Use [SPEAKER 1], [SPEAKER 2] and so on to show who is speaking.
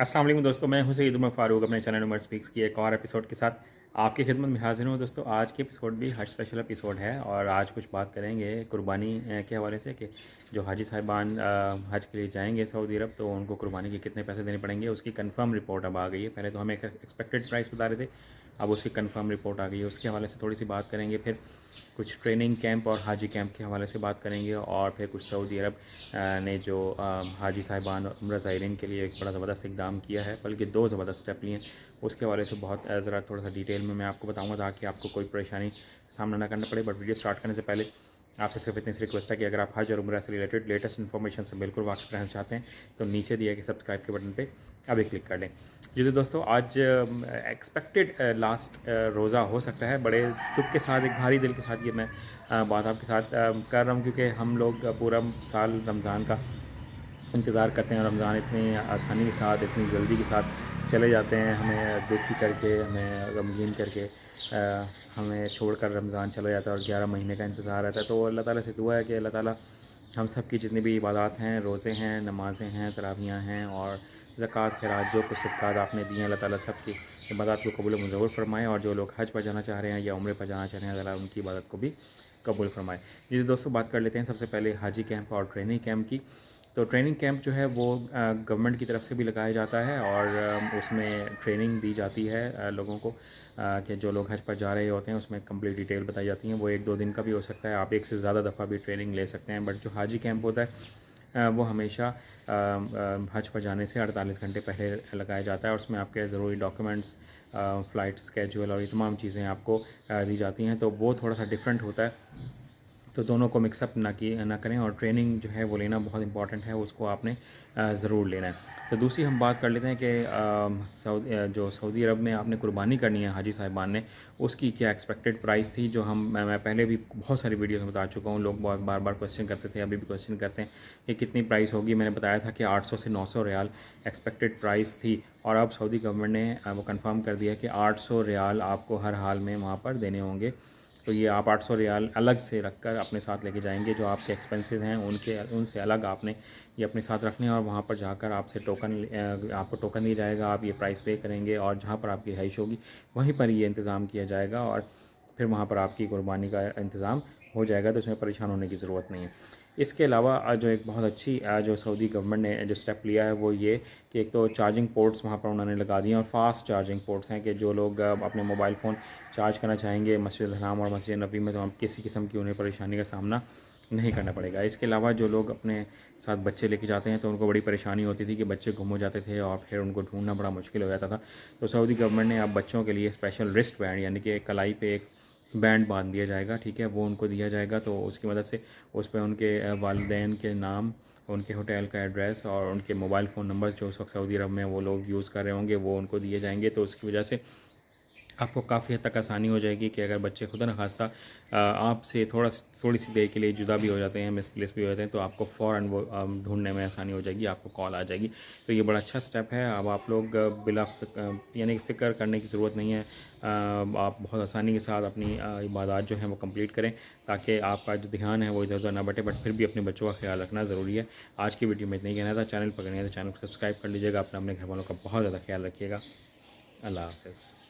[SPEAKER 1] असलम दोस्तों मैं हूं सईद उमर फारूक अपने चैनल उमर स्पीक्स की एक और एपिसोड के साथ आपकी खिदमत में हाजिर हूँ दोस्तों आज के एपिसोड भी हज स्पेशल एपिसोड है और आज कुछ बात करेंगे कुर्बानी के हवाले से कि जो हाजी साहिबान हज के लिए जाएंगे सऊदी अरब तो उनको कुर्बानी के कितने पैसे देने पड़ेंगे उसकी कंफर्म रिपोर्ट अब आ गई है पहले तो हमें एक एक्सपेक्टेड प्राइस बता रहे थे अब उसकी कंफर्म रिपोर्ट आ गई है उसके हवाले से थोड़ी सी बात करेंगे फिर कुछ ट्रेनिंग कैंप और हाजी कैंप के हवाले से बात करेंगे और फिर कुछ सऊदी अरब ने जो हाजी साहिबान और उम्र ज़ायरीन के लिए एक बड़ा ज़बरदस्त इकदाम किया है बल्कि दो ज़बरदस्त स्टेप लिए उसके हवाले से बहुत ज़रा थोड़ा सा डिटेल डिटेल में मैं आपको बताऊंगा ताकि आपको कोई परेशानी सामना ना करना पड़े बट वीडियो स्टार्ट करने से पहले आपसे सिर्फ इतनी सी रिक्वेस्ट है कि अगर आप हज और उम्र से रिलेटेड लेटेस्ट इन्फॉर्मेशन से बिल्कुल वाकिफ रहना चाहते हैं तो नीचे दिए गए सब्सक्राइब के बटन पर अभी क्लिक कर लें जी तो दोस्तों आज एक्सपेक्टेड लास्ट रोज़ा हो सकता है बड़े दुख के साथ एक भारी दिल के साथ ये मैं बात आपके साथ कर रहा हूँ क्योंकि हम लोग पूरा साल रमज़ान का इंतज़ार करते हैं रमज़ान इतनी आसानी के साथ इतनी जल्दी के साथ चले जाते हैं हमें दुखी करके हमें गमगीन करके आ, हमें छोड़कर रमज़ान चला जाता है और ग्यारह महीने का इंतज़ार रहता है तो अल्लाह ताला से दुआ है कि अल्लाह ताला हम सब की जितनी भी इबादत हैं रोज़े हैं नमाज़ें हैं तरावियाँ हैं और ज़क़़त खराज जो कुछ सदक़ात आपने दिए हैं अल्लाह ताली सब की इबादत को कबूल मंजूर फरमाएँ और जो लोग हज पर जाना चाह रहे हैं या उम्र पर जाना चाह रहे हैं अल्लाह उनकी इबादत को भी कबूल फरमाए जी दोस्तों बात कर लेते हैं सबसे पहले हाजी कैंप और ट्रेनिंग कैंप की तो ट्रेनिंग कैंप जो है वो गवर्नमेंट की तरफ से भी लगाया जाता है और उसमें ट्रेनिंग दी जाती है लोगों को कि जो लोग हज पर जा रहे होते हैं उसमें कंप्लीट डिटेल बताई जाती हैं वो एक दो दिन का भी हो सकता है आप एक से ज़्यादा दफ़ा भी ट्रेनिंग ले सकते हैं बट जो हाजी कैंप होता है वो हमेशा हज पर जाने से 48 घंटे पहले लगाया जाता है और उसमें आपके ज़रूरी डॉक्यूमेंट्स फ़्लाइट स्केजूल और ये तमाम चीज़ें आपको दी जाती हैं तो वो थोड़ा सा डिफरेंट होता है तो दोनों को मिक्सअप ना की ना करें और ट्रेनिंग जो है वो लेना बहुत इंपॉर्टेंट है उसको आपने ज़रूर लेना है तो दूसरी हम बात कर लेते हैं कि सऊदी जो सऊदी अरब में आपने कुर्बानी करनी है हाजी साहिबान ने उसकी क्या एक्सपेक्टेड प्राइस थी जो हम मैं पहले भी बहुत सारी वीडियोज़ में बता चुका हूँ लोग बहुत बार बार क्वेश्चन करते थे अभी भी क्वेश्चन करते हैं कि कितनी प्राइस होगी मैंने बताया था कि 800 से 900 सौ रियाल एक्सपेक्टेड प्राइस थी और अब सऊदी गवर्नमेंट ने वो कन्फर्म कर दिया कि आठ रियाल आपको हर हाल में वहाँ पर देने होंगे तो ये आप आठ सौ रियाल अलग से रख कर अपने साथ लेके जाएंगे जो आपके एक्सपेंसेस हैं उनके उनसे अलग आपने ये अपने साथ रखने हैं और वहाँ पर जाकर आपसे टोकन आपको टोकन दिया जाएगा आप ये प्राइस पे करेंगे और जहाँ पर आपकी रिहाइश होगी वहीं पर ये इंतज़ाम किया जाएगा और फिर वहाँ पर आपकी कुर्बानी का इंतज़ाम हो जाएगा तो इसमें परेशान होने की ज़रूरत नहीं है इसके अलावा जो एक बहुत अच्छी जो सऊदी गवर्नमेंट ने जो स्टेप लिया है वो ये कि एक तो चार्जिंग पोर्ट्स वहाँ पर उन्होंने लगा दिए और फास्ट चार्जिंग पोर्ट्स हैं कि जो लोग अपने मोबाइल फ़ोन चार्ज करना चाहेंगे मस्जिद हराम और मस्जिद नबी में तो हम किसी किस्म की उन्हें परेशानी का सामना नहीं करना पड़ेगा इसके अलावा जो लोग अपने साथ बच्चे लेके जाते हैं तो उनको बड़ी परेशानी होती थी कि बच्चे गुम हो जाते थे और फिर उनको ढूंढना बड़ा मुश्किल हो जाता था तो सऊदी गवर्नमेंट ने अब बच्चों के लिए स्पेशल रिस्ट बैंड यानी कि कलाई पे एक बैंड बांध दिया जाएगा ठीक है वो उनको दिया जाएगा तो उसकी मदद से उस पर उनके वालदेन के नाम उनके होटल का एड्रेस और उनके मोबाइल फ़ोन नंबर्स जो उस वक्त सऊदी अरब में वो लोग यूज़ कर रहे होंगे वो उनको दिए जाएंगे तो उसकी वजह से आपको काफ़ी हद तक आसानी हो जाएगी कि अगर बच्चे खुदा नखास्ता खास्ता आपसे थोड़ा थोड़ी सी देर के लिए जुदा भी हो जाते हैं मिसप्लेस भी हो जाते हैं तो आपको फ़ौर वो ढूंढने में आसानी हो जाएगी आपको कॉल आ जाएगी तो ये बड़ा अच्छा स्टेप है अब आप लोग बिला यानी फ़िक्र करने की ज़रूरत नहीं है आप बहुत आसानी के साथ अपनी इबादत जो है वो कम्प्लीट करें ताकि आपका जो ध्यान है वो इधर उधर ना बटे बट फिर भी अपने बच्चों का ख्याल रखना ज़रूरी है आज की वीडियो में इतना ही कहना था चैनल पर चैनल को सब्सक्राइब कर लीजिएगा अपने अपने घर वालों का बहुत ज़्यादा ख्याल रखिएगा अल्लाह हाफिज़